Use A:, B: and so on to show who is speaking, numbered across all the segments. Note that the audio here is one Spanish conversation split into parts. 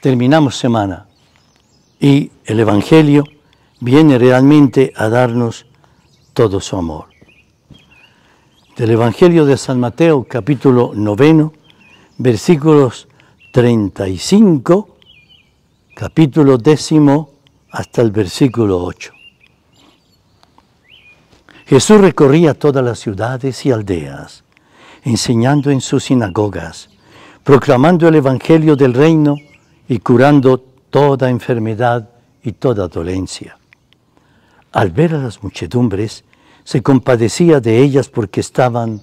A: terminamos semana y el Evangelio viene realmente a darnos todo su amor. Del Evangelio de San Mateo capítulo noveno, versículos 35, capítulo décimo hasta el versículo 8. Jesús recorría todas las ciudades y aldeas, enseñando en sus sinagogas, proclamando el Evangelio del reino y curando toda enfermedad y toda dolencia. Al ver a las muchedumbres, se compadecía de ellas porque estaban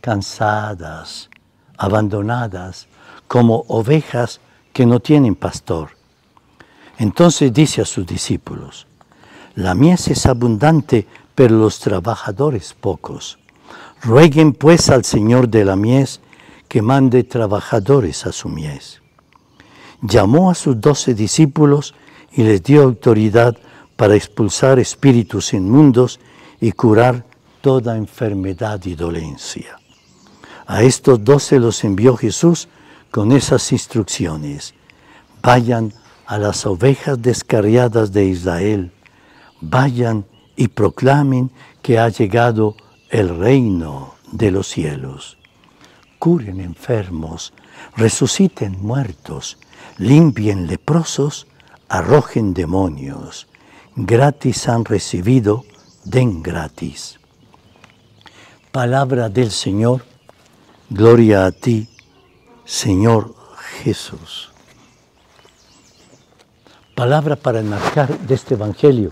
A: cansadas, abandonadas, como ovejas que no tienen pastor. Entonces dice a sus discípulos, la mies es abundante, pero los trabajadores pocos. Rueguen pues al Señor de la mies que mande trabajadores a su mies llamó a sus doce discípulos y les dio autoridad para expulsar espíritus inmundos y curar toda enfermedad y dolencia. A estos doce los envió Jesús con esas instrucciones. Vayan a las ovejas descarriadas de Israel, vayan y proclamen que ha llegado el reino de los cielos. Curen enfermos, resuciten muertos, limpien leprosos, arrojen demonios, gratis han recibido, den gratis. Palabra del Señor, gloria a ti, Señor Jesús. Palabra para enmarcar de este Evangelio.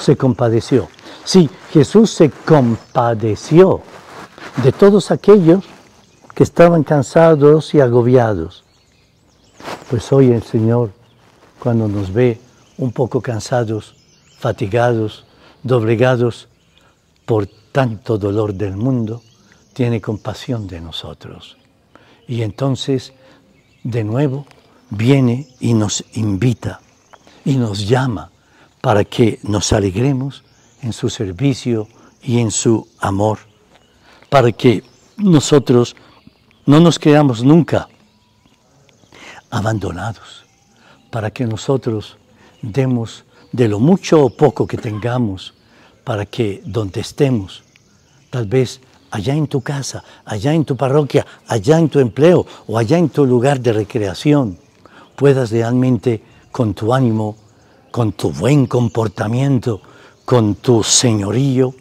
A: Se compadeció. Sí, Jesús se compadeció de todos aquellos que estaban cansados y agobiados. Pues hoy el Señor, cuando nos ve un poco cansados, fatigados, doblegados por tanto dolor del mundo, tiene compasión de nosotros. Y entonces, de nuevo, viene y nos invita y nos llama para que nos alegremos en su servicio y en su amor, para que nosotros no nos quedamos nunca abandonados, para que nosotros demos de lo mucho o poco que tengamos, para que donde estemos, tal vez allá en tu casa, allá en tu parroquia, allá en tu empleo o allá en tu lugar de recreación, puedas realmente con tu ánimo, con tu buen comportamiento, con tu señorío,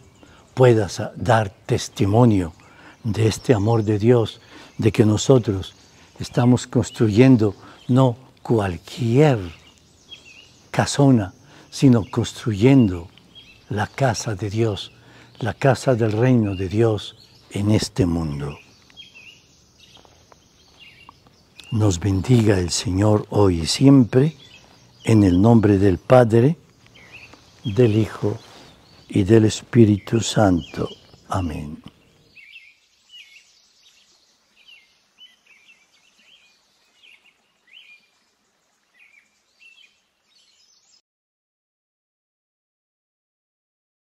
A: puedas dar testimonio de este amor de Dios, de que nosotros estamos construyendo no cualquier casona, sino construyendo la casa de Dios, la casa del reino de Dios en este mundo. Nos bendiga el Señor hoy y siempre, en el nombre del Padre, del Hijo y del Espíritu Santo. Amén.